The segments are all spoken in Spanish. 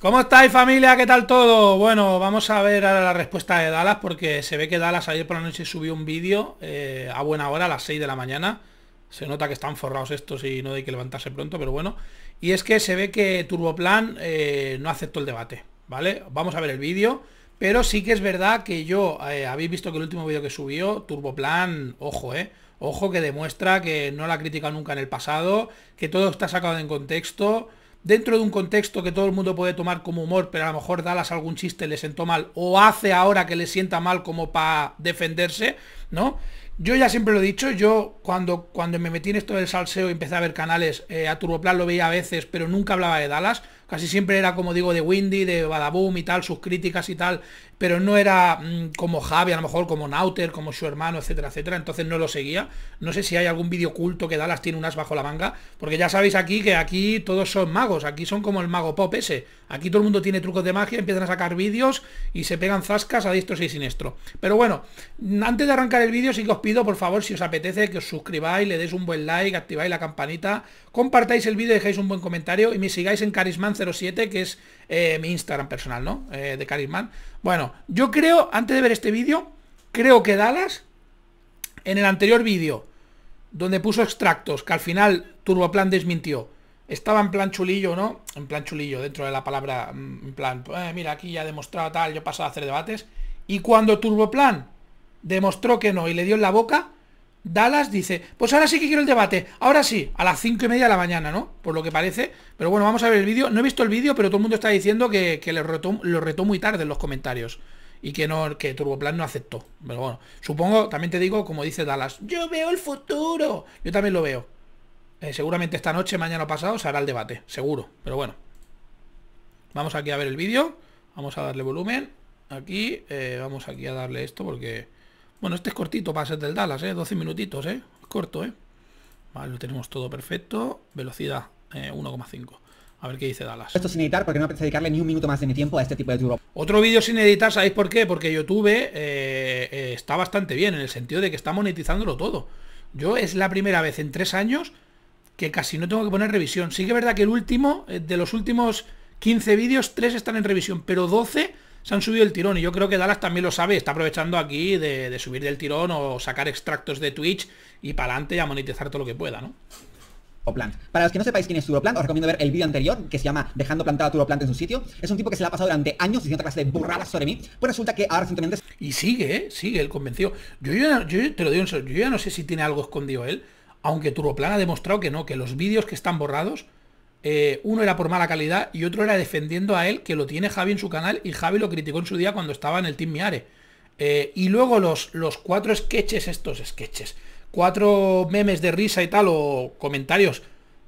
¿Cómo estáis familia? ¿Qué tal todo? Bueno, vamos a ver ahora la respuesta de Dallas porque se ve que Dallas ayer por la noche subió un vídeo eh, a buena hora, a las 6 de la mañana. Se nota que están forrados estos y no hay que levantarse pronto, pero bueno. Y es que se ve que Turboplan eh, no aceptó el debate, ¿vale? Vamos a ver el vídeo. Pero sí que es verdad que yo, eh, habéis visto que el último vídeo que subió, Turboplan, ojo, eh. Ojo que demuestra que no la ha criticado nunca en el pasado, que todo está sacado en contexto dentro de un contexto que todo el mundo puede tomar como humor, pero a lo mejor Dallas algún chiste le sentó mal o hace ahora que le sienta mal como para defenderse, ¿no? Yo ya siempre lo he dicho, yo cuando, cuando me metí en esto del salseo y empecé a ver canales, eh, a Turboplan lo veía a veces, pero nunca hablaba de Dallas. Casi siempre era, como digo, de Windy, de Badaboom y tal, sus críticas y tal, pero no era mm, como Javi, a lo mejor como Nauter, como su hermano, etcétera, etcétera. Entonces no lo seguía. No sé si hay algún vídeo culto que Dallas tiene unas bajo la manga, porque ya sabéis aquí que aquí todos son magos, aquí son como el mago pop ese. Aquí todo el mundo tiene trucos de magia, empiezan a sacar vídeos y se pegan zascas a diestro y siniestro. Pero bueno, antes de arrancar el vídeo sí que os pido, por favor, si os apetece, que os suscribáis, le deis un buen like, activáis la campanita, compartáis el vídeo, dejáis un buen comentario y me sigáis en Carisman07, que es eh, mi Instagram personal, ¿no? Eh, de Carisman. Bueno, yo creo, antes de ver este vídeo, creo que Dallas, en el anterior vídeo, donde puso extractos, que al final Turboplan desmintió, estaba en plan chulillo, ¿no? En plan chulillo, dentro de la palabra, mm, en plan, eh, mira, aquí ya he demostrado tal, yo pasado a hacer debates. Y cuando Turboplan demostró que no y le dio en la boca, Dallas dice, pues ahora sí que quiero el debate, ahora sí, a las cinco y media de la mañana, ¿no? Por lo que parece. Pero bueno, vamos a ver el vídeo. No he visto el vídeo, pero todo el mundo está diciendo que, lo, retó, muy tarde en los comentarios y que no que Turboplan no aceptó. Pero bueno, supongo, también te digo, como dice Dallas, yo veo el futuro. Yo también lo veo. Eh, seguramente esta noche, mañana o pasado, se hará el debate, seguro. Pero bueno. Vamos aquí a ver el vídeo. Vamos a darle volumen. Aquí, eh, vamos aquí a darle esto porque... Bueno, este es cortito para ser del Dallas, ¿eh? 12 minutitos, ¿eh? Corto, ¿eh? Vale, lo tenemos todo perfecto. Velocidad eh, 1,5. A ver qué dice Dallas. Esto sin editar porque no dedicarle ni un minuto más de mi tiempo a este tipo de Otro vídeo sin editar, ¿sabéis por qué? Porque YouTube eh, está bastante bien en el sentido de que está monetizándolo todo. Yo es la primera vez en tres años que casi no tengo que poner revisión. Sí que es verdad que el último, eh, de los últimos 15 vídeos, 3 están en revisión, pero 12 se han subido el tirón y yo creo que Dallas también lo sabe, está aprovechando aquí de, subir del tirón o sacar extractos de Twitch y para adelante a monetizar todo lo que pueda, ¿no? O Plant. Para los que no sepáis quién es Turoplant, os recomiendo ver el vídeo anterior que se llama Dejando plantada a Turoplant en su sitio. Es un tipo que se la ha pasado durante años diciendo clase de burradas sobre mí, pues resulta que ahora recientemente... Y sigue, ¿eh? sigue el convencido. Yo, te lo digo yo ya no sé si tiene algo escondido él, aunque Turboplan ha demostrado que no, que los vídeos que están borrados, eh, uno era por mala calidad y otro era defendiendo a él, que lo tiene Javi en su canal y Javi lo criticó en su día cuando estaba en el Team Miare. Eh, y luego los, los cuatro sketches, estos sketches, cuatro memes de risa y tal o comentarios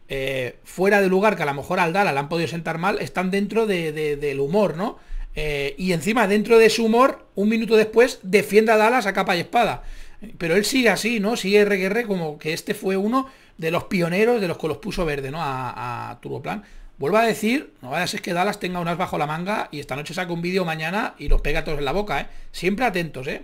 eh, fuera de lugar que a lo mejor al Dala le han podido sentar mal, están dentro de, del humor, ¿no? y encima, dentro de su humor, un minuto después, defiende a Dallas a capa y espada. Pero él sigue así, ¿no? Sigue RGR como que este fue uno de los pioneros de los que los puso verde, ¿no? A, a Turboplan. Vuelvo a decir, no vaya a ser que Dallas tenga unas bajo la manga y esta noche saca un vídeo mañana y los pega todos en la boca, ¿eh? Siempre atentos, ¿eh?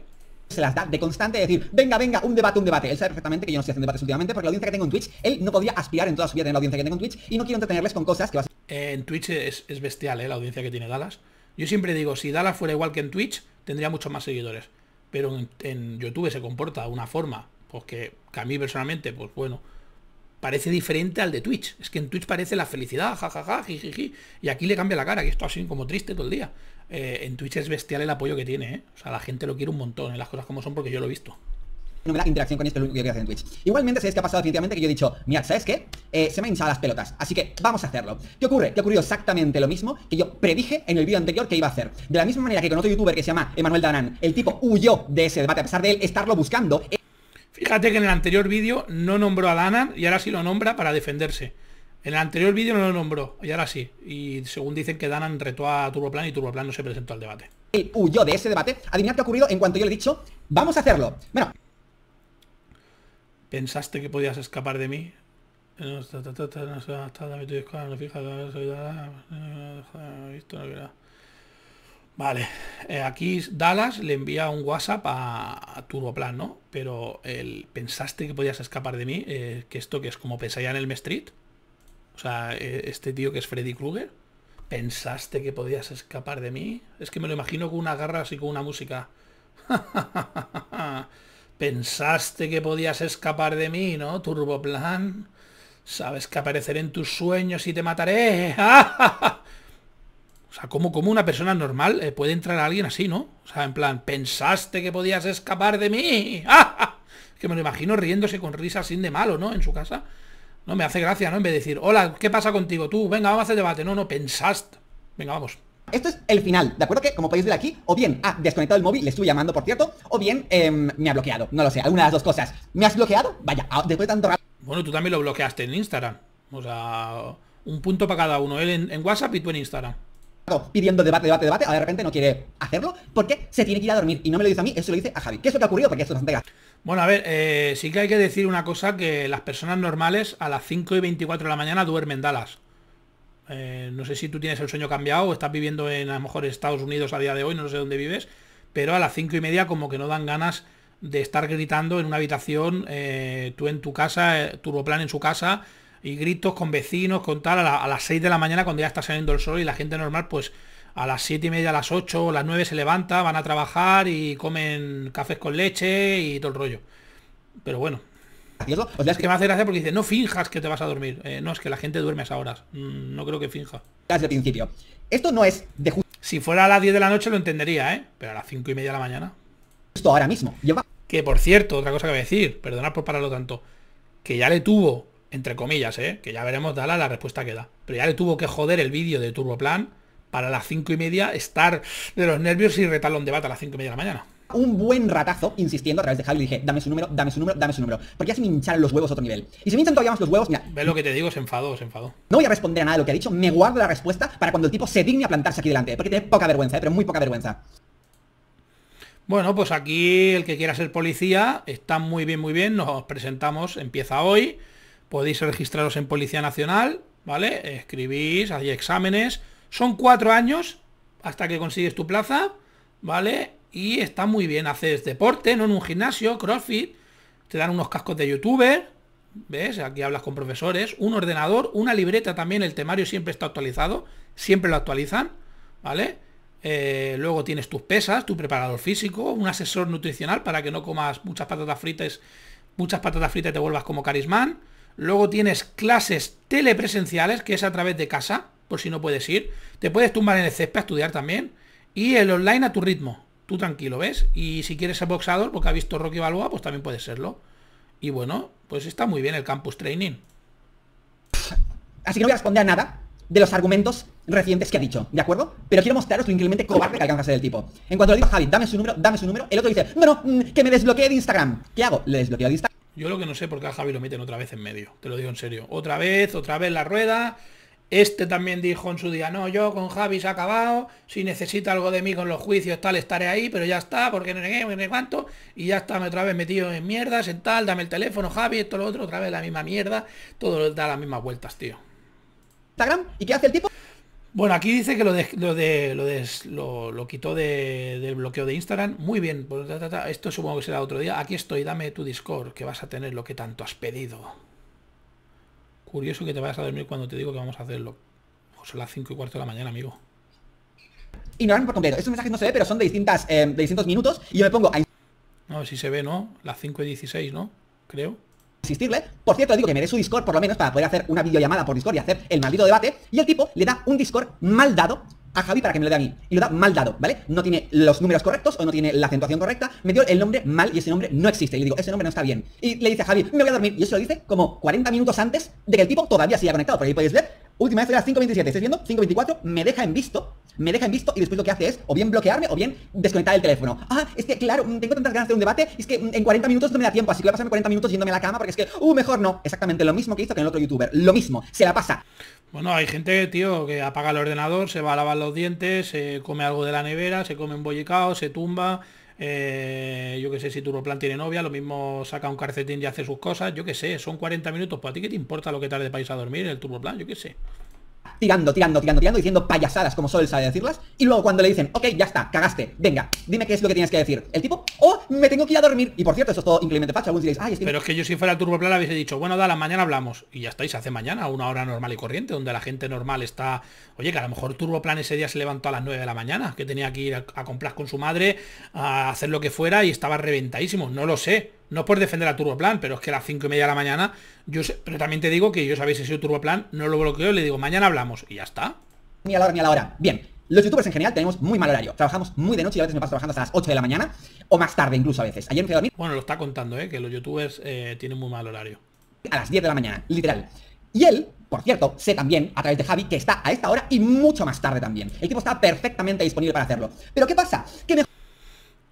se las da de constante decir, venga, venga, un debate, un debate. Él sabe perfectamente que yo no estoy haciendo debates últimamente porque la audiencia que tengo en Twitch, él no podía aspirar en toda su vida a la audiencia que tengo en Twitch y no quiero entretenerles con cosas que va a eh, En Twitch es, es bestial, ¿eh? La audiencia que tiene Dallas. Yo siempre digo, si Dallas fuera igual que en Twitch, tendría muchos más seguidores pero en, YouTube se comporta de una forma porque pues, que, a mí personalmente, pues bueno, parece diferente al de Twitch. Es que en Twitch parece la felicidad, jajaja, y aquí le cambia la cara, que está así como triste todo el día. Eh, en Twitch es bestial el apoyo que tiene, ¿eh? O sea, la gente lo quiere un montón, en ¿eh? las cosas como son, porque yo lo he visto no me da interacción con esto, que yo en Twitch. Igualmente, ¿sabéis que ha pasado definitivamente? Que yo he dicho, Mira, ¿sabes qué? Eh, se me han hinchado las pelotas, así que vamos a hacerlo. ¿Qué ocurre? Que ocurrido exactamente lo mismo que yo predije en el vídeo anterior que iba a hacer. De la misma manera que con otro youtuber que se llama Emanuel Danan el tipo huyó de ese debate a pesar de él estarlo buscando. Eh Fíjate que en el anterior vídeo no nombró a Danan y ahora sí lo nombra para defenderse. En el anterior vídeo no lo nombró y ahora sí. Y según dicen que Danan retó a Turboplan y Turboplan no se presentó al debate. El huyó de ese debate. Adivinad qué ha ocurrido en cuanto yo le he dicho, vamos a hacerlo. Bueno. ¿Pensaste que podías escapar de mí? Vale, eh, aquí Dallas le envía un WhatsApp a, Turbo Turboplan, ¿no? Pero el, pensaste que podías escapar de mí, eh, que esto que es como pensaría en el Street, o sea, eh, este tío que es Freddy Krueger, pensaste que podías escapar de mí, es que me lo imagino con una garra así con una música. Pensaste que podías escapar de mí, ¿no, Turboplan? Sabes que apareceré en tus sueños y te mataré. o sea, como, como una persona normal eh, puede entrar a alguien así, ¿no? O sea, en plan, pensaste que podías escapar de mí. que me lo imagino riéndose con risa sin de malo, ¿no? En su casa. No, me hace gracia, ¿no? En vez de decir, hola, ¿qué pasa contigo? Tú, venga, vamos a hacer debate. No, no, pensaste. Venga, vamos. Esto es el final, ¿de acuerdo? Que como podéis ver aquí, o bien ha desconectado el móvil, le estoy llamando por cierto, o bien em, me ha bloqueado, no lo sé, alguna de las dos cosas. ¿Me has bloqueado? Vaya, después de tanto rato... Bueno, tú también lo bloqueaste en Instagram. O sea, un punto para cada uno, él en, WhatsApp y tú en Instagram pidiendo debate, debate, debate, de repente no quiere hacerlo porque se tiene que ir a dormir. Y no me lo dice a mí, eso lo dice a Javi. ¿Qué es lo que ha ocurrido? Porque esto es bastante Bueno, a ver, eh, sí que hay que decir una cosa, que las personas normales a las 5 y 24 de la mañana duermen Dallas. Eh, no sé si tú tienes el sueño cambiado o estás viviendo en a lo mejor Estados Unidos a día de hoy, no sé dónde vives, pero a las cinco y media como que no dan ganas de estar gritando en una habitación, eh, tú en tu casa, eh, Turboplan en su casa, y gritos con vecinos, con tal, a, las 6 de la mañana cuando ya está saliendo el sol y la gente normal pues a las siete y media, a las 8 o las nueve se levanta, van a trabajar y comen cafés con leche y todo el rollo. Pero bueno, es que me hace gracia porque dice, no finjas que te vas a dormir. Eh, no, es que la gente duerme a esas horas. Mm, no creo que finja. Desde principio. Esto no es de Si fuera a las 10 de la noche lo entendería, ¿eh? Pero a las 5 y media de la mañana. esto ahora mismo. Que por cierto, otra cosa que voy a decir, perdonad por pararlo tanto, que ya le tuvo, entre comillas, ¿eh? Que ya veremos Dala la respuesta que da. Pero ya le tuvo que joder el vídeo de Turboplan para las 5 y media estar de los nervios y retalón de bata a las 5 y media de la mañana un buen ratazo insistiendo a través de Javi. Le dije, dame su número, dame su número, dame su número. Porque ya se me hincharon los huevos a otro nivel. Y si me hinchan todavía más los huevos, mira. Ve lo que te digo, es enfado, se enfadó. No voy a responder a nada de lo que ha dicho, me guardo la respuesta para cuando el tipo se digne a plantarse aquí delante. Porque tiene poca vergüenza, eh, pero muy poca vergüenza. Bueno, pues aquí el que quiera ser policía está muy bien, muy bien. Nos presentamos, empieza hoy. Podéis registraros en Policía Nacional, ¿vale? Escribís, hay exámenes. Son cuatro años hasta que consigues tu plaza, ¿vale? Y está muy bien, haces este deporte, no en un gimnasio, crossfit, te dan unos cascos de youtuber, ¿ves? Aquí hablas con profesores, un ordenador, una libreta también, el temario siempre está actualizado, siempre lo actualizan, ¿vale? Eh, luego tienes tus pesas, tu preparador físico, un asesor nutricional para que no comas muchas patatas fritas, muchas patatas fritas y te vuelvas como carismán. Luego tienes clases telepresenciales, que es a través de casa, por si no puedes ir. Te puedes tumbar en el césped a estudiar también. Y el online a tu ritmo, tú tranquilo, ¿ves? Y si quieres ser boxador, porque ha visto Rocky Balboa, pues también puedes serlo. Y bueno, pues está muy bien el campus training. Así que no voy a responder a nada de los argumentos recientes que ha dicho, ¿de acuerdo? Pero quiero mostraros lo increíblemente cobarde que alcanza a ser el tipo. En cuanto le digo a Javi, dame su número, dame su número, el otro dice, no, no, mm, que me desbloquee de Instagram. ¿Qué hago? ¿Le desbloqueo de Instagram? Yo lo que no sé por qué a Javi lo meten otra vez en medio, te lo digo en serio. Otra vez, otra vez la rueda, este también dijo en su día, no, yo con Javi se ha acabado, si necesita algo de mí con los juicios tal, estaré ahí, pero ya está, porque no sé qué, cuánto, y ya está, otra vez metido en mierdas, en tal, dame el teléfono, Javi, esto, lo otro, otra vez la misma mierda, todo da las mismas vueltas, tío. Instagram, ¿y qué hace el tipo? Bueno, aquí dice que lo de, lo, de, lo, quitó de, del bloqueo de Instagram. Muy bien, pues, esto supongo que será otro día. Aquí estoy, dame tu Discord, que vas a tener lo que tanto has pedido. Curioso que te vayas a dormir cuando te digo que vamos a hacerlo. las 5 y cuarto de la mañana, amigo. Ignorarme por completo. Estos mensajes no se ven, pero son de, distintas, eh, de distintos minutos. Y yo me pongo ahí. No, si se ve, ¿no? Las 5 y 16, ¿no? Creo. Insistirle. Por cierto, le digo que me dé su Discord por lo menos para poder hacer una videollamada por Discord y hacer el maldito debate. Y el tipo le da un Discord mal dado a Javi para que me lo dé a mí. Y lo da mal dado, ¿vale? No tiene los números correctos o no tiene la acentuación correcta. Me dio el nombre mal y ese nombre no existe. Y le digo, ese nombre no está bien. Y le dice a Javi, me voy a dormir. Y eso lo dice como 40 minutos antes de que el tipo todavía se haya conectado. Por ahí podéis ver. Última vez era 5.27. ¿Estáis viendo? 5.24. Me deja en visto me deja en visto y después lo que hace es o bien bloquearme o bien desconectar el teléfono. Ah, es que claro, mm, tengo tantas ganas de un debate, es que mm, en 40 minutos no me da tiempo, así que voy a pasarme 40 minutos yéndome a la cama porque es que, uh, mejor no. Exactamente lo mismo que hizo que el otro youtuber, lo mismo, se la pasa. Bueno, hay gente, tío, que apaga el ordenador, se va a lavar los dientes, se come algo de la nevera, se come un bollicao, se tumba, eh, yo que sé, si Plan tiene novia, lo mismo saca un carcetín y hace sus cosas, yo que sé, son 40 minutos, a ti qué te importa lo que tarde para país a dormir en el Plan Yo que sé tirando, tirando, tirando, tirando, diciendo payasadas como Sol sabe decirlas. Y luego cuando le dicen, ok, ya está, cagaste, venga, dime qué es lo que tienes que decir. El tipo, oh, me tengo que ir a dormir. Y por cierto, eso es todo increíblemente facho Algunos diréis, ay, es que... Pero es que yo si fuera Turbo Plan habéis dicho, bueno, da la mañana hablamos. Y ya estáis, hace mañana, una hora normal y corriente, donde la gente normal está... Oye, que a lo mejor Plan ese día se levantó a las 9 de la mañana, que tenía que ir a, a comprar con su madre, a hacer lo que fuera y estaba reventadísimo. No lo sé. No por defender a Plan, pero es que a las 5 y media de la mañana, yo sé, pero también te digo que yo sabéis si Turbo Turboplan, no lo bloqueo, le digo, mañana hablamos y ya está. Ni a la hora ni a la hora. Bien, los youtubers en general tenemos muy mal horario. Trabajamos muy de noche y a veces me paso trabajando hasta las 8 de la mañana o más tarde incluso a veces. Ayer me a Bueno, lo está contando, ¿eh? que los youtubers eh, tienen muy mal horario. A las 10 de la mañana, literal. Y él, por cierto, sé también a través de Javi que está a esta hora y mucho más tarde también. El equipo está perfectamente disponible para hacerlo. Pero ¿qué pasa? Que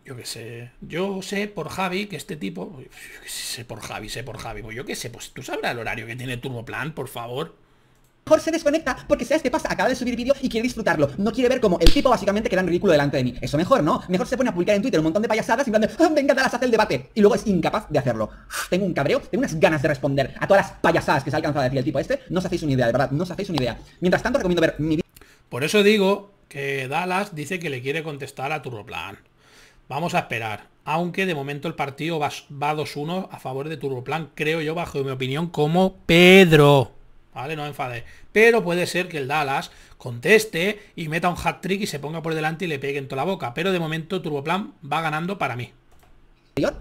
yo qué sé, yo sé por Javi que este tipo, sé por Javi, sé por Javi, pues yo qué sé, pues tú sabrás el horario que tiene Turboplan, por favor. Mejor se desconecta porque sabes este pasa, acaba de subir vídeo y quiere disfrutarlo. No quiere ver como el tipo básicamente queda en ridículo delante de mí. Eso mejor, ¿no? Mejor se pone a publicar en Twitter un montón de payasadas y ah, venga, Dallas, hace el debate. Y luego es incapaz de hacerlo. Tengo un cabreo, tengo unas ganas de responder a todas las payasadas que se ha alcanzado a decir el tipo este. No os hacéis una idea, de verdad, no os hacéis una idea. Mientras tanto, recomiendo ver mi... Por eso digo que Dallas dice que le quiere contestar a Turboplan. Vamos a esperar. Aunque de momento el partido va, 2-1 a favor de Turboplan, creo yo, bajo mi opinión, como Pedro. ¿Vale? No me enfades. Pero puede ser que el Dallas conteste y meta un hat trick y se ponga por delante y le pegue en toda la boca. Pero de momento Turboplan va ganando para mí.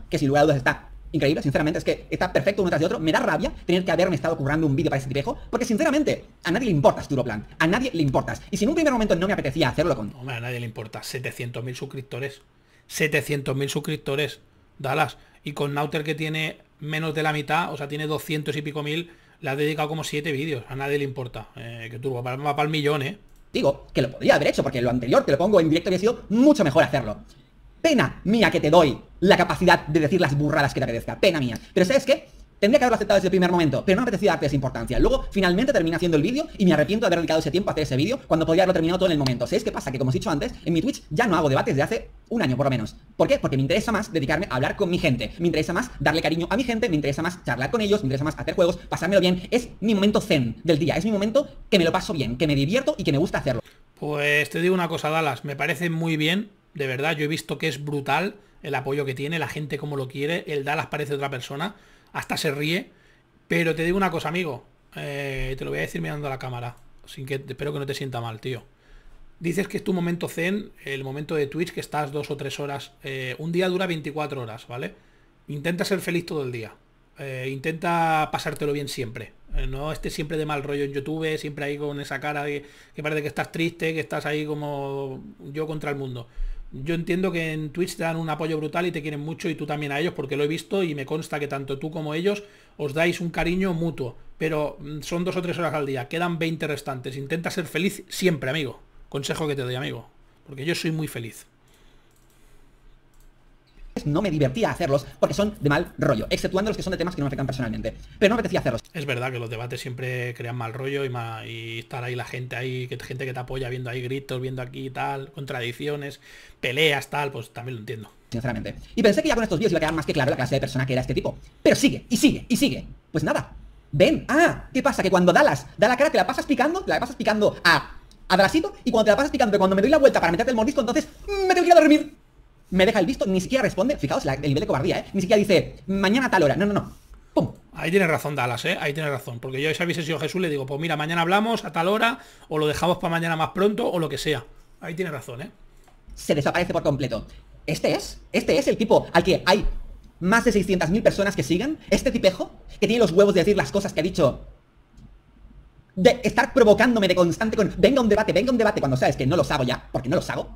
Que sin lugar a dudas está increíble, sinceramente, es que está perfecto uno tras de otro. Me da rabia tener que haberme estado currando un vídeo para ese tipejo, porque sinceramente, a nadie le importas, Turboplan, A nadie le importas. Y si en un primer momento no me apetecía hacerlo con... Hombre, a nadie le importa. 700.000 suscriptores. 700.000 suscriptores, Dallas. Y con Nauter que tiene menos de la mitad, o sea, tiene 200 y pico mil, le ha dedicado como 7 vídeos. A nadie le importa. Eh, que turbo, va para el millón, ¿eh? Digo, que lo podría haber hecho, porque lo anterior, te lo pongo en directo, ha sido mucho mejor hacerlo. Pena mía que te doy la capacidad de decir las burradas que te agradezca. Pena mía. Pero ¿sabes qué? Tendría que haberlo aceptado desde el primer momento, pero no me apetecía darte esa importancia. Luego, finalmente termina haciendo el vídeo y me arrepiento de haber dedicado ese tiempo a hacer ese vídeo cuando podría haberlo terminado todo en el momento. ¿Sabéis qué pasa? Que como os he dicho antes, en mi Twitch ya no hago debates de hace un año por lo menos. ¿Por qué? Porque me interesa más dedicarme a hablar con mi gente. Me interesa más darle cariño a mi gente, me interesa más charlar con ellos, me interesa más hacer juegos, pasármelo bien. Es mi momento zen del día, es mi momento que me lo paso bien, que me divierto y que me gusta hacerlo. Pues te digo una cosa, Dallas, me parece muy bien, de verdad, yo he visto que es brutal el apoyo que tiene, la gente como lo quiere, el Dallas parece otra persona hasta se ríe. Pero te digo una cosa, amigo. Eh, te lo voy a decir mirando a la cámara. Sin que, espero que no te sienta mal, tío. Dices que es tu momento zen, el momento de Twitch, que estás dos o tres horas. Eh, un día dura 24 horas, ¿vale? Intenta ser feliz todo el día. Eh, intenta pasártelo bien siempre. no estés siempre de mal rollo en YouTube, siempre ahí con esa cara que parece que estás triste, que estás ahí como yo contra el mundo yo entiendo que en Twitch te dan un apoyo brutal y te quieren mucho y tú también a ellos, porque lo he visto y me consta que tanto tú como ellos os dais un cariño mutuo, pero mm, son dos o tres horas al día, quedan 20 restantes. Intenta ser feliz siempre, amigo. Consejo que te doy, amigo, porque yo soy muy feliz no me divertía hacerlos porque son de mal rollo, exceptuando los que son de temas que no me afectan personalmente. Pero no me apetecía hacerlos. Es verdad que los debates siempre crean mal rollo y, y estar ahí la gente ahí, que, gente que te apoya viendo ahí gritos, viendo aquí y tal, contradicciones, peleas, tal, pues también lo entiendo. Sinceramente. Y pensé que ya con estos vídeos iba a quedar más que claro la clase de persona que era este tipo. Pero sigue, y sigue, y sigue. Pues nada. Ven, ah, ¿qué pasa? Que cuando Dallas da la cara, te la pasas picando, te la pasas picando a a y cuando te la pasas picando, pero cuando me doy la vuelta para meterte el mordisco, entonces me tengo que ir a dormir me deja el visto, ni siquiera responde. Fijaos el nivel de cobardía, ¿eh? Ni siquiera dice, mañana a tal hora. No, no, no. ¡Pum! Ahí tiene razón Dallas, ¿eh? Ahí tiene razón. Porque yo si hubiese sido Jesús le digo, pues mira, mañana hablamos a tal hora, o lo dejamos para mañana más pronto, o lo que sea. Ahí tiene razón, ¿eh? Se desaparece por completo. Este es, este es el tipo al que hay más de 600.000 personas que siguen. Este tipejo, que tiene los huevos de decir las cosas que ha dicho de estar provocándome de constante con venga un debate, venga un debate, cuando sabes que no los hago ya, porque no los hago.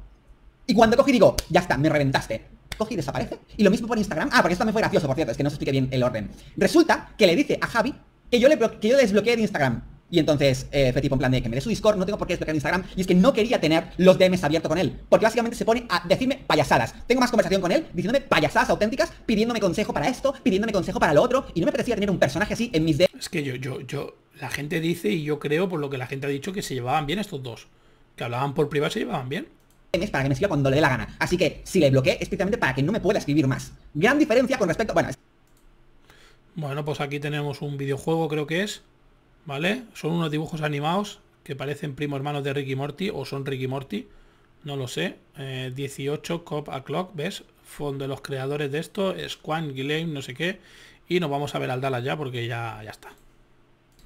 Y cuando cogí y digo, ya está, me reventaste. Coge y desaparece. Y lo mismo por Instagram. Ah, porque esto también fue gracioso, por cierto, es que no se explique bien el orden. Resulta que le dice a Javi que yo le, que desbloqueé de Instagram. Y entonces eh, tipo en plan de que me dé su Discord, no tengo por qué desbloquear Instagram. Y es que no quería tener los DMs abiertos con él. Porque básicamente se pone a decirme payasadas. Tengo más conversación con él, diciéndome payasadas auténticas, pidiéndome consejo para esto, pidiéndome consejo para lo otro. Y no me parecía tener un personaje así en mis DMs. Es que yo, yo, yo, la gente dice, y yo creo por lo que la gente ha dicho, que se llevaban bien estos dos. Que hablaban por privado, se llevaban bien. Es para que me escriba cuando le dé la gana. Así que si le bloqueé es para que no me pueda escribir más. Gran diferencia con respecto... Bueno, bueno, pues aquí tenemos un videojuego, creo que es. ¿Vale? Son unos dibujos animados que parecen primos hermanos de Ricky Morty o son Ricky Morty. No lo sé. 18 eh, Cop a Clock, ¿ves? Fondo de los creadores de esto, Es Squan, Guilain, no sé qué. Y nos vamos a ver al Dallas ya porque ya, ya está.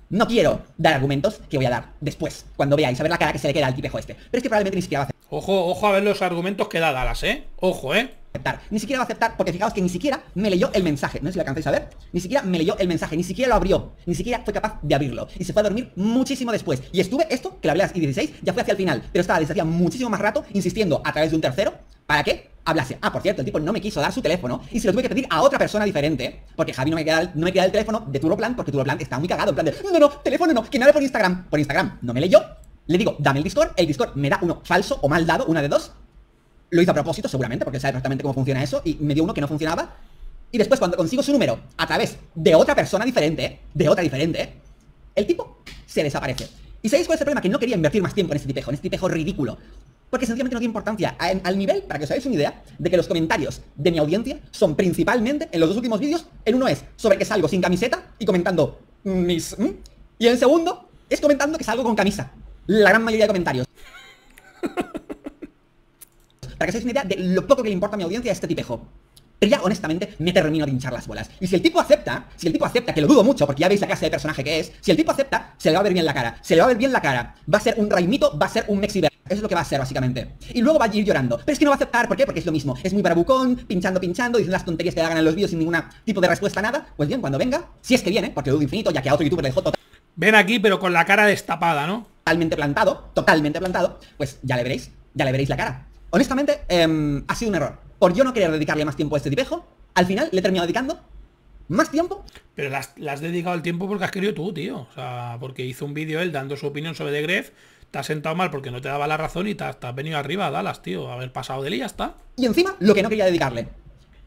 No quiero dar argumentos que voy a dar después, cuando veáis, a ver la cara que se le queda al tipejo este. Pero es que probablemente ni siquiera va a hacer. Ojo, ojo a ver los argumentos que da Galas, ¿eh? Ojo, ¿eh? Aceptar. Ni siquiera va a aceptar, porque fijaos que ni siquiera me leyó el mensaje. No sé si lo alcanzáis a ver. Ni siquiera me leyó el mensaje, ni siquiera lo abrió, ni siquiera fue capaz de abrirlo. Y se fue a dormir muchísimo después. Y estuve esto, que lo hablé y 16, ya fue hacia el final. Pero estaba desde hacía muchísimo más rato insistiendo a través de un tercero. ¿Para qué? Hablase. Ah, por cierto, el tipo no me quiso dar su teléfono y se lo tuve que pedir a otra persona diferente. Porque Javi no me queda, no me queda el teléfono de Turoplan, porque Turoplan está muy cagado. En plan de, no, no, teléfono no, que me hable por Instagram. Por Instagram no me leyó, le digo, dame el Discord, el Discord me da uno falso o mal dado, una de dos. Lo hizo a propósito, seguramente, porque sabe exactamente cómo funciona eso, y me dio uno que no funcionaba. Y después, cuando consigo su número a través de otra persona diferente, de otra diferente, el tipo se desaparece. ¿Y sabéis cuál es el problema? Que no quería invertir más tiempo en este tipejo, en este tipejo ridículo. Porque sencillamente no tiene importancia. al nivel, para que os hagáis una idea, de que los comentarios de mi audiencia son principalmente, en los dos últimos vídeos, En uno es sobre que salgo sin camiseta y comentando mis... Y el segundo es comentando que salgo con camisa la gran mayoría de comentarios. Para que seáis una idea de lo poco que le importa a mi audiencia a este tipejo. Pero ya, honestamente, me termino de hinchar las bolas. Y si el tipo acepta, si el tipo acepta, que lo dudo mucho, porque ya veis la clase de personaje que es, si el tipo acepta, se le va a ver bien la cara. Se le va a ver bien la cara. Va a ser un raimito, va a ser un mexiver. Eso es lo que va a ser, básicamente. Y luego va a ir llorando. Pero es que no va a aceptar, ¿por qué? Porque es lo mismo. Es muy barabucón, pinchando, pinchando, diciendo las tonterías que le hagan en los vídeos sin ningún tipo de respuesta, nada. Pues bien, cuando venga, si es que viene, porque lo dudo infinito, ya que a otro youtuber le dejó Ven aquí, pero con la cara destapada, ¿no? Totalmente plantado, totalmente plantado, pues ya le veréis, ya le veréis la cara. Honestamente, em, ha sido un error. Por yo no quería dedicarle más tiempo a este tipejo, al final le he terminado dedicando más tiempo. Pero las, has dedicado el tiempo porque has querido tú, tío. O sea, porque hizo un vídeo él dando su opinión sobre The Gref, te has sentado mal porque no te daba la razón y te, has, venido arriba a Dallas, tío. Haber pasado de él y ya está. Y encima, lo que no quería dedicarle.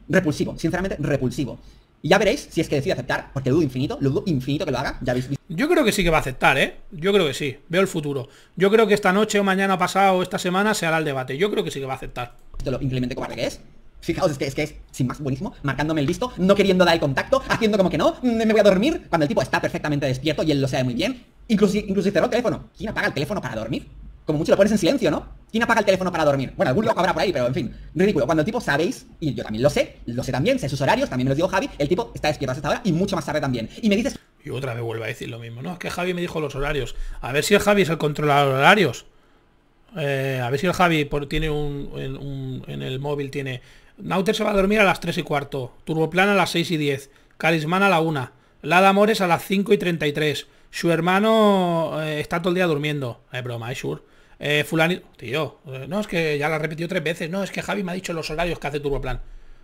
Repulsivo, sinceramente repulsivo. Y ya veréis si es que decide aceptar, porque dudo infinito, lo dudo infinito que lo haga, ya habéis Yo creo que sí que va a aceptar, ¿eh? Yo creo que sí, veo el futuro. Yo creo que esta noche o mañana pasado o esta semana se hará el debate. Yo creo que sí que va a aceptar. Esto lo inclemente cobarde que es. Fijaos, es que, es que es, sin más, buenísimo, marcándome el visto, no queriendo dar el contacto, haciendo como que no, mm, me voy a dormir, cuando el tipo está perfectamente despierto y él lo sabe muy bien. Incluso, incluso cerró el teléfono. ¿Quién apaga el teléfono para dormir? como mucho lo pones en silencio, ¿no? ¿Quién apaga el teléfono para dormir? Bueno, algún loco habrá por ahí, pero en fin, ridículo. Cuando el tipo sabéis, y yo también lo sé, lo sé también, sé sus horarios, también me los digo Javi, el tipo está despierto hasta ahora y mucho más tarde también. Y me dices... Y otra vez vuelvo a decir lo mismo, ¿no? Es que Javi me dijo los horarios. A ver si el Javi es el controlador de horarios. Eh, a ver si el Javi tiene un, en, el móvil tiene... Nauter se va a dormir a las 3 y cuarto, Turboplan a las 6 y 10, Calismán a la 1, Lada Amores a las 5 y 33, su hermano eh, está todo el día durmiendo. broma, es sure eh, fulanito... Tío, eh, no, es que ya la repetido tres veces. No, es que Javi me ha dicho los horarios que hace Turboplan.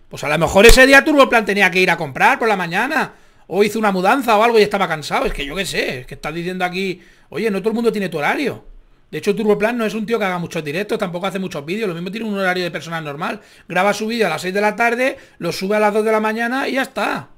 Pues a lo mejor ese día Turboplan tenía que ir a comprar por la mañana. O hizo una mudanza o algo y estaba cansado. Es que yo qué sé, es que estás diciendo aquí... Oye, no todo el mundo tiene tu horario. De hecho, Turboplan no es un tío que haga muchos directos, tampoco hace muchos vídeos. Lo mismo tiene un horario de persona normal. Graba su vídeo a las 6 de la tarde, lo sube a las 2 de la mañana y ya está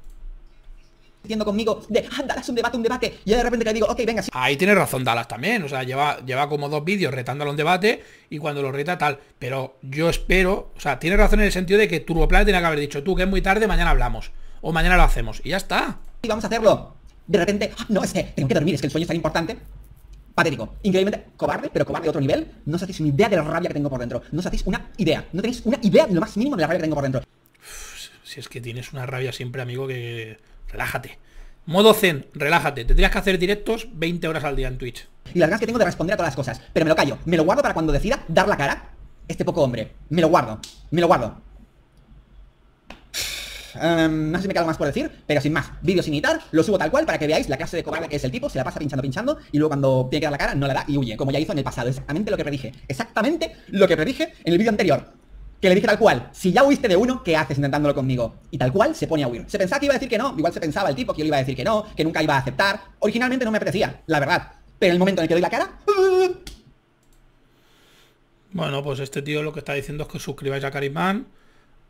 diciendo conmigo de ¡Ah, un debate, un debate. Y de repente que digo, ok, venga, Ahí tiene razón Dallas también. O sea, lleva, lleva como dos vídeos retándolo un debate y cuando lo reta tal. Pero yo espero, o sea, tiene razón en el sentido de que Turboplan tenía que haber dicho, tú que es muy tarde, mañana hablamos. O mañana lo hacemos. Y ya está. Y vamos a hacerlo. De repente, ah, no, es que tengo que dormir, es que el sueño es tan importante. Patético, increíblemente cobarde, pero cobarde otro nivel. No os hacéis una idea de la rabia que tengo por dentro. No os hacéis una idea. No tenéis una idea lo más mínimo de la rabia que tengo por dentro. Si es que tienes una rabia siempre, amigo, que relájate. Modo zen, relájate. Tendrías que hacer directos 20 horas al día en Twitch. Y las ganas que tengo de responder a todas las cosas. Pero me lo callo. Me lo guardo para cuando decida dar la cara. Este poco hombre. Me lo guardo. Me lo guardo. Em, no sé si me queda algo más por decir, pero sin más, vídeo sin editar, lo subo tal cual para que veáis la clase de cobarde que es el tipo, se la pasa pinchando, pinchando, y luego cuando tiene que dar la cara no la da y huye, como ya hizo en el pasado, exactamente lo que predije, exactamente lo que predije en el vídeo anterior que le dije tal cual, si ya huiste de uno, ¿qué haces intentándolo conmigo? Y tal cual se pone a huir. Se pensaba que iba a decir que no, igual se pensaba el tipo que yo le iba a decir que no, que nunca iba a aceptar. Originalmente no me apetecía, la verdad. Pero en el momento en el que doy la cara... ¡uh! Bueno, pues este tío lo que está diciendo es que suscribáis a Carismán,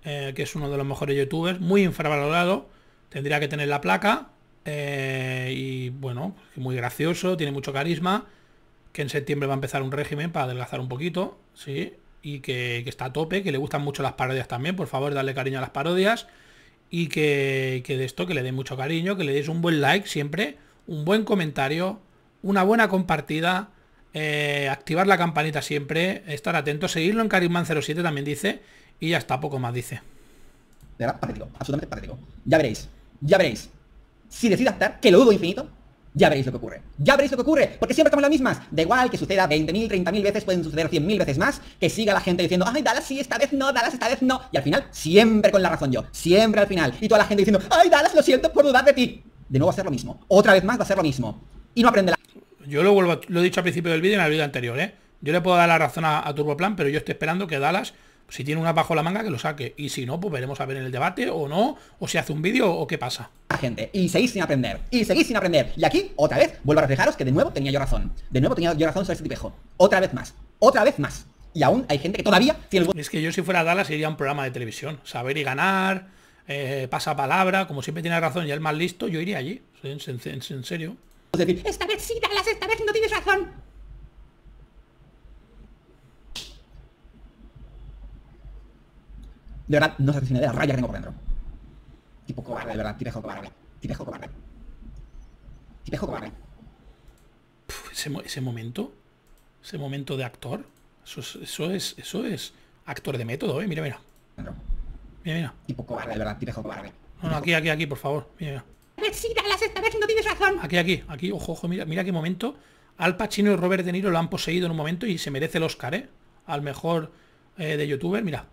eh, que es uno de los mejores youtubers, muy infravalorado, tendría que tener la placa, eh, y bueno, pues muy gracioso, tiene mucho carisma, que en septiembre va a empezar un régimen para adelgazar un poquito, sí, y que, está a tope, que le gustan mucho las parodias también, por favor, darle cariño a las parodias y que, de esto, que le dé mucho cariño, que le deis un buen like siempre, un buen comentario, una buena compartida, eh, activar la campanita siempre, estar atento, seguirlo en Carisman07 también dice, y ya está, poco más dice. De verdad, patético, absolutamente patético. Ya veréis, ya veréis. Si decide estar, que lo dudo infinito, ya veréis lo que ocurre. Ya veréis lo que ocurre, porque siempre estamos las mismas. Da igual que suceda 20.000, 30.000 veces, pueden suceder 100.000 veces más, que siga la gente diciendo, ay, Dallas sí, esta vez no, Dallas esta vez no. Y al final, siempre con la razón yo, siempre al final. Y toda la gente diciendo, ay, Dallas, lo siento por dudar de ti. De nuevo va a ser lo mismo. Otra vez más va a ser lo mismo. Y no aprende la... Yo lo lo he dicho al principio del vídeo y en el vídeo anterior, ¿eh? Yo le puedo dar la razón a, a Turboplan, pero yo estoy esperando que Dallas si tiene una bajo la manga, que lo saque. Y si no, pues veremos a ver en el debate o no, o si hace un vídeo o qué pasa. Gente, y seguís sin aprender, y seguís sin aprender. Y aquí, otra vez, vuelvo a reflejaros que de nuevo tenía yo razón. De nuevo tenía yo razón sobre este tipejo. Otra vez más, otra vez más. Y aún hay gente que todavía tiene Es que yo si fuera a Dallas iría a un programa de televisión. Saber y ganar, eh, pasa palabra, como siempre tiene razón y el más listo, yo iría allí. en, serio. esta vez sí, Dallas, esta vez no tienes razón. De verdad, no se ni de la raya que tengo por dentro. Tipo cobarde, de verdad, tipejo cobarde. Tipejo cobarde. Tipejo cobarde. Puf, ese, ese, momento, ese momento de actor, eso es, eso es, eso es actor de método, eh. Mira, mira. Mira, mira. Tipo cobarde, de verdad, tipejo cobarde. No, no, aquí, aquí, aquí, por favor. Mira, mira. Aquí, aquí, aquí, ojo, ojo, mira, mira qué momento. Al Pacino y Robert De Niro lo han poseído en un momento y se merece el Oscar, ¿eh? Al mejor eh, de youtuber, mira.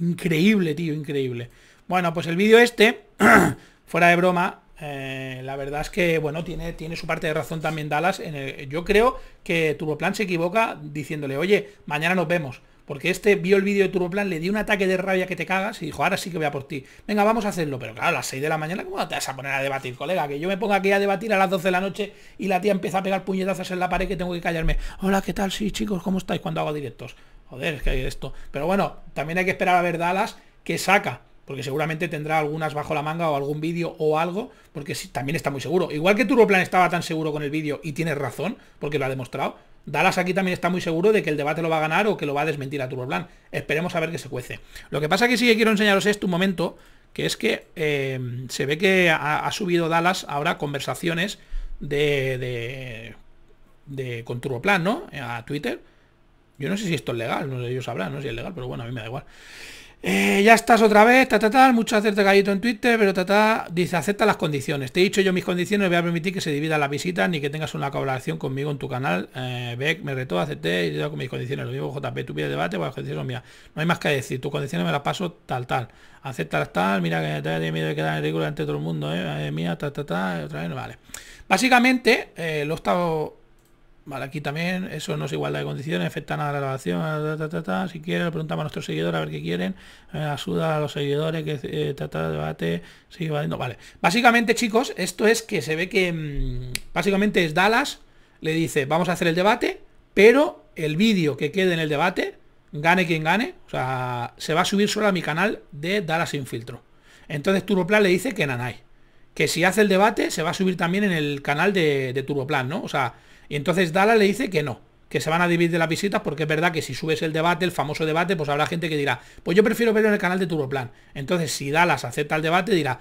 Increíble, tío, increíble. Bueno, pues el vídeo este, fuera de broma, eh, la verdad es que, bueno, tiene, tiene su parte de razón también Dallas. yo creo que Plan se equivoca diciéndole, oye, mañana nos vemos. Porque este vio el vídeo de Turboplan, le dio un ataque de rabia que te cagas y dijo, ahora sí que voy a por ti. Venga, vamos a hacerlo. Pero claro, a las 6 de la mañana, ¿cómo te vas a poner a debatir, colega? Que yo me ponga aquí a debatir a las 12 de la noche y la tía empieza a pegar puñetazos en la pared que tengo que callarme. Hola, ¿qué tal? Sí, chicos, ¿cómo estáis cuando hago directos? Joder, es que hay esto. Pero bueno, también hay que esperar a ver Dallas que saca. Porque seguramente tendrá algunas bajo la manga o algún vídeo o algo, porque también está muy seguro. Igual que Turboplan estaba tan seguro con el vídeo y tiene razón, porque lo ha demostrado, Dallas aquí también está muy seguro de que el debate lo va a ganar o que lo va a desmentir a Turboplan. Esperemos a ver que se cuece. Lo que pasa que sí que quiero enseñaros esto un momento, que es que em, se ve que ha, subido Dallas ahora conversaciones de, de, de con Turboplan, ¿no? A Twitter. Yo no sé si esto es legal, no sé, ellos sabrán, no sé si es legal, pero bueno, a mí me da igual. Eh, ya estás otra vez, ta, ta, mucho hacerte gallito en Twitter, pero ta, dice, acepta las condiciones. Te he dicho yo mis condiciones, voy a permitir que se divida la visita ni que tengas una colaboración conmigo en tu canal. Eh, Beck me retó, acepté y yo con mis condiciones. Lo mismo JP, tu pides debate, bueno, pues las condiciones son mías. No hay más que decir, tus condiciones me las paso tal, tal. acepta las tal, mira que te da miedo de quedar en ridículo ante todo el mundo, eh, mía, ta, ta, otra vez, vale. Básicamente, eh, lo he estado Vale, aquí también, eso no es igualdad de condiciones, afecta nada a la grabación, si quiere le preguntamos a nuestros seguidores a ver qué quieren, eh, ayuda a los seguidores, que trata eh, de debate, sigue Vale, básicamente chicos, esto es que se ve que, mm, básicamente es Dallas, le dice, vamos a hacer el debate, pero el vídeo que quede en el debate, gane quien gane, o sea, se va a subir solo a mi canal de Dallas sin filtro. Entonces Turboplan le dice que nanay, que si hace el debate se va a subir también en el canal de, Turbo Plan, ¿no? O sea, y entonces Dala le dice que no, que se van a dividir las visitas porque es verdad que si subes el debate, el famoso debate, pues habrá gente que dirá, pues yo prefiero verlo en el canal de Turoplan. Entonces, si Dallas acepta el debate, dirá,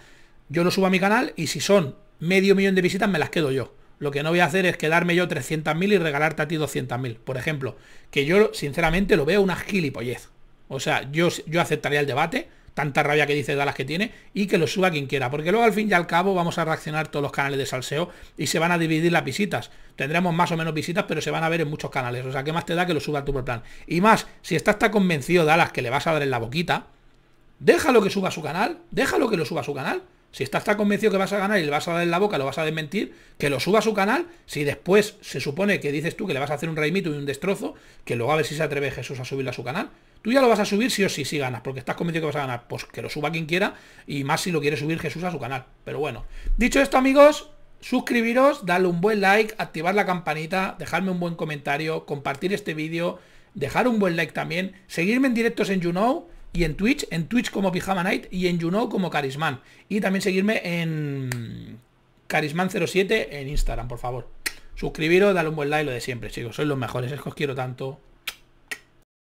yo lo subo a mi canal y si son medio millón de visitas, me las quedo yo. Lo que no voy a hacer es quedarme yo 300.000 y regalarte a ti 200.000, por ejemplo. Que yo, sinceramente, lo veo una gilipollez. O sea, yo, yo aceptaría el debate, tanta rabia que dice Dallas que tiene y que lo suba quien quiera. Porque luego al fin y al cabo vamos a reaccionar todos los canales de salseo y se van a dividir las visitas. Tendremos más o menos visitas, pero se van a ver en muchos canales. O sea, ¿qué más te da que lo suba tu plan? Y más, si estás tan convencido Dallas que le vas a dar en la boquita, déjalo que suba su canal, déjalo que lo suba a su canal. Si estás tan convencido que vas a ganar y le vas a dar en la boca, lo vas a desmentir, que lo suba a su canal. Si después se supone que dices tú que le vas a hacer un reimito y un destrozo, que luego a ver si se atreve Jesús a subirlo a su canal. Tú ya lo vas a subir sí o sí, si ganas, porque estás convencido que vas a ganar. Pues que lo suba quien quiera y más si lo quiere subir Jesús a su canal. Pero bueno, dicho esto amigos, suscribiros, darle un buen like, activar la campanita, dejarme un buen comentario, compartir este vídeo, dejar un buen like también, seguirme en directos en YouNow y en Twitch, en Twitch como Pijama Night y en YouNow como Carisman. Y también seguirme en Carisman07 en Instagram, por favor. Suscribiros, dale un buen like, lo de siempre, chicos. Sois los mejores, es que os quiero tanto.